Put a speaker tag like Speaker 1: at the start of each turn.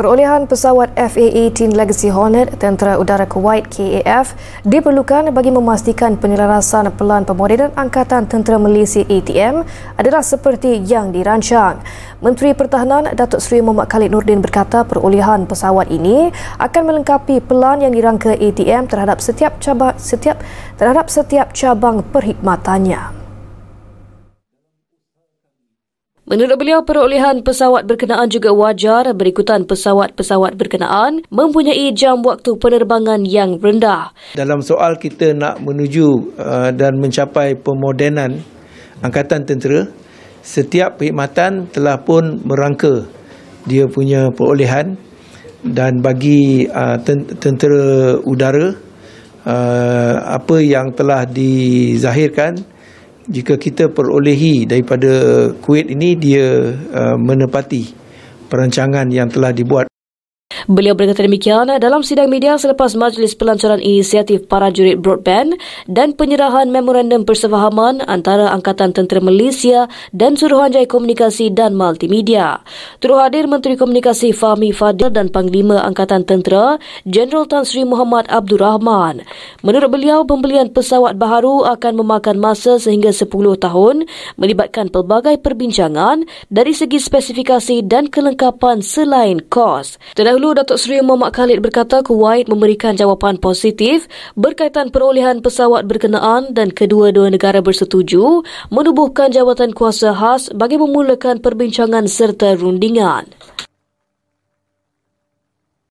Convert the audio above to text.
Speaker 1: Perolehan pesawat FA-18 Legacy Hornet Tentera Udara Kuwait KAF diperlukan bagi memastikan penyelarasan pelan pemodenan Angkatan Tentera Malaysia ATM adalah seperti yang dirancang. Menteri Pertahanan Datuk Seri Muhammad Khalid Nordin berkata perolehan pesawat ini akan melengkapi pelan yang dirangka ATM terhadap setiap cabang, setiap, terhadap setiap cabang perkhidmatannya. Menurut beliau, perolehan pesawat berkenaan juga wajar berikutan pesawat-pesawat berkenaan mempunyai jam waktu penerbangan yang rendah.
Speaker 2: Dalam soal kita nak menuju uh, dan mencapai pemodenan angkatan tentera, setiap perkhidmatan telah pun merangka dia punya perolehan dan bagi uh, tentera udara uh, apa yang telah dizahirkan jika kita perolehi daripada Kuwait ini dia uh, menepati perancangan yang telah dibuat
Speaker 1: Beliau berkata demikian dalam sidang media selepas majlis pelancaran inisiatif para jurid broadband dan penyerahan memorandum persefahaman antara Angkatan Tentera Malaysia dan Suruhanjaya Komunikasi dan Multimedia. Turut hadir Menteri Komunikasi Fahmi Fadil dan Panglima Angkatan Tentera General Tan Sri Muhammad Abdul Rahman. Menurut beliau, pembelian pesawat baharu akan memakan masa sehingga 10 tahun melibatkan pelbagai perbincangan dari segi spesifikasi dan kelengkapan selain kos. Terdahulu, Datuk Seri Muhammad Khalid berkata Kuwait memberikan jawapan positif berkaitan perolehan pesawat berkenaan dan kedua-dua negara bersetuju menubuhkan jawatan kuasa khas bagi memulakan perbincangan serta rundingan.